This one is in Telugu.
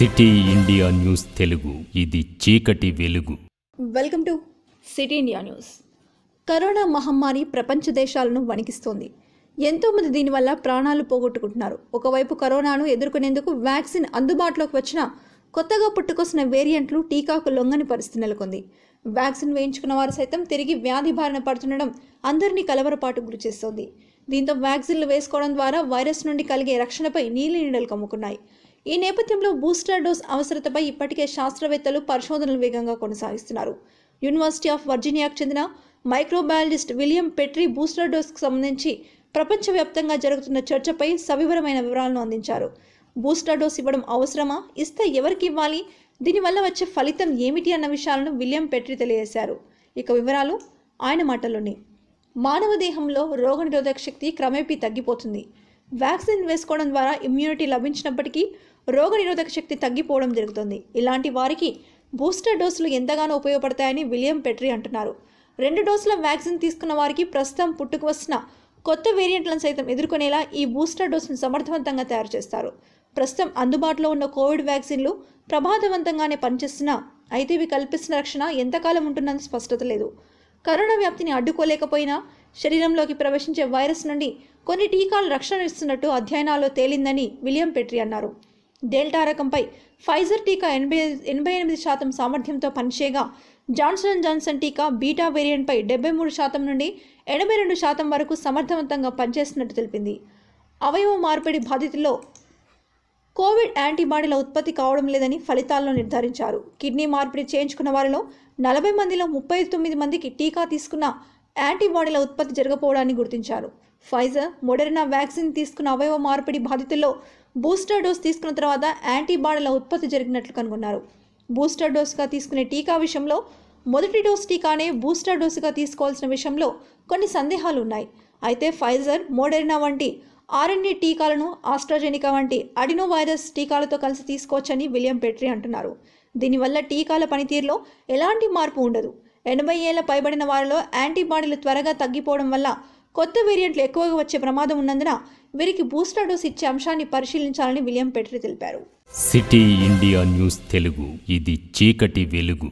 సిటీ ఇండియా న్యూస్ తెలుగు ఇది చీకటి వెలుగు welcome to City India News corona మహమ్మారి ప్రపంచ దేశాలను వణికిస్తోంది ఎంతోమంది దీనివల్ల ప్రాణాలు పోగొట్టుకుంటున్నారు ఒకవైపు కరోనాను ఎదుర్కొనేందుకు వ్యాక్సిన్ అందుబాటులోకి వచ్చిన కొత్తగా పుట్టుకొస్తున్న వేరియంట్లు టీకాకు లొంగని పరిస్థితి నెలకొంది వ్యాక్సిన్ వేయించుకున్న వారు సైతం తిరిగి వ్యాధి బారిన పడుతుండడం అందరినీ కలవరపాటు గురిచేస్తోంది దీంతో వ్యాక్సిన్లు వేసుకోవడం ద్వారా వైరస్ నుండి కలిగే రక్షణపై నీలి నీడలు కమ్ముకున్నాయి ఈ నేపథ్యంలో బూస్టర్ డోస్ అవసరతపై ఇప్పటికే శాస్త్రవేత్తలు పరిశోధనలు వేగంగా కొనసాగిస్తున్నారు యూనివర్సిటీ ఆఫ్ వర్జీనియాకు చెందిన మైక్రోబయాలజిస్ట్ విలియం పెట్రీ బూస్టర్ డోస్కు సంబంధించి ప్రపంచవ్యాప్తంగా జరుగుతున్న చర్చపై సవివరమైన వివరాలను అందించారు బూస్టర్ డోస్ ఇవ్వడం అవసరమా ఇస్తే ఎవరికి ఇవ్వాలి దీనివల్ల వచ్చే ఫలితం ఏమిటి అన్న విషయాలను విలియం పెట్రి తెలియజేశారు ఇక వివరాలు ఆయన మాటల్లోనే మానవ దేహంలో రోగనిరోధక శక్తి క్రమేపీ తగ్గిపోతుంది వ్యాక్సిన్ వేసుకోవడం ద్వారా ఇమ్యూనిటీ లభించినప్పటికీ రోగనిరోధక శక్తి తగ్గిపోవడం జరుగుతుంది ఇలాంటి వారికి బూస్టర్ డోసులు ఎంతగానో ఉపయోగపడతాయని విలియం పెట్రీ అంటున్నారు రెండు డోసుల వ్యాక్సిన్ తీసుకున్న వారికి ప్రస్తుతం పుట్టుకు వచ్చిన కొత్త వేరియంట్లను సైతం ఎదుర్కొనేలా ఈ బూస్టర్ డోస్ను సమర్థవంతంగా తయారు చేస్తారు ప్రస్తుతం అందుబాటులో ఉన్న కోవిడ్ వ్యాక్సిన్లు ప్రభావవంతంగానే పనిచేస్తున్నా అయితే ఇవి కల్పిస్తున్న రక్షణ ఎంతకాలం ఉంటుందని స్పష్టత లేదు కరోనా వ్యాప్తిని అడ్డుకోలేకపోయినా శరీరంలోకి ప్రవేశించే వైరస్ నుండి కొన్ని టీకాలు రక్షణ ఇస్తున్నట్టు అధ్యయనాల్లో తేలిందని విలియం పెట్రీ అన్నారు డెల్టా రకంపై ఫైజర్ టీకా ఎనభై ఎనభై ఎనిమిది శాతం సామర్థ్యంతో పనిచేయగా జాన్సన్ అండ్ జాన్సన్ టీకా బీటా వేరియంట్పై డెబ్బై మూడు శాతం నుండి ఎనభై రెండు శాతం వరకు సమర్థవంతంగా పనిచేస్తున్నట్టు తెలిపింది అవయవ మార్పిడి బాధితుల్లో కోవిడ్ యాంటీబాడీల ఉత్పత్తి కావడం లేదని ఫలితాల్లో నిర్ధారించారు కిడ్నీ మార్పిడి చేయించుకున్న వారిలో నలభై మందిలో ముప్పై తొమ్మిది మందికి టీకా తీసుకున్న యాంటీబాడీల ఉత్పత్తి జరగపోవడాన్ని గుర్తించారు ఫైజర్ మోడర్నా వ్యాక్సిన్ తీసుకున్న అవయవ మార్పిడి బాధితుల్లో బూస్టర్ డోస్ తీసుకున్న తర్వాత యాంటీబాడీల ఉత్పత్తి జరిగినట్లు కనుగొన్నారు బూస్టర్ డోసుగా తీసుకునే టీకా విషయంలో మొదటి డోస్ టీకానే బూస్టర్ డోసుగా తీసుకోవాల్సిన విషయంలో కొన్ని సందేహాలు ఉన్నాయి అయితే ఫైజర్ మోడెర్నా వంటి ఆర్ఎన్ఏ టీకాలను ఆస్ట్రాజెనికా వంటి అడినోవైరస్ టీకాలతో కలిసి తీసుకోవచ్చని విలియం పెట్రీ అంటున్నారు దీనివల్ల టీకాల పనితీరులో ఎలాంటి మార్పు ఉండదు ఎనభై ఏళ్ల పైబడిన వారిలో యాంటీబాడీలు త్వరగా తగ్గిపోవడం వల్ల కొత్త వేరియంట్లు ఎక్కువగా వచ్చే ప్రమాదం ఉన్నందున వీరికి బూస్టర్ డోస్ ఇచ్చే అంశాన్ని పరిశీలించాలని విలియం పెట్రీ తెలిపారు సిటీ ఇండియా న్యూస్ తెలుగు ఇది చీకటి వెలుగు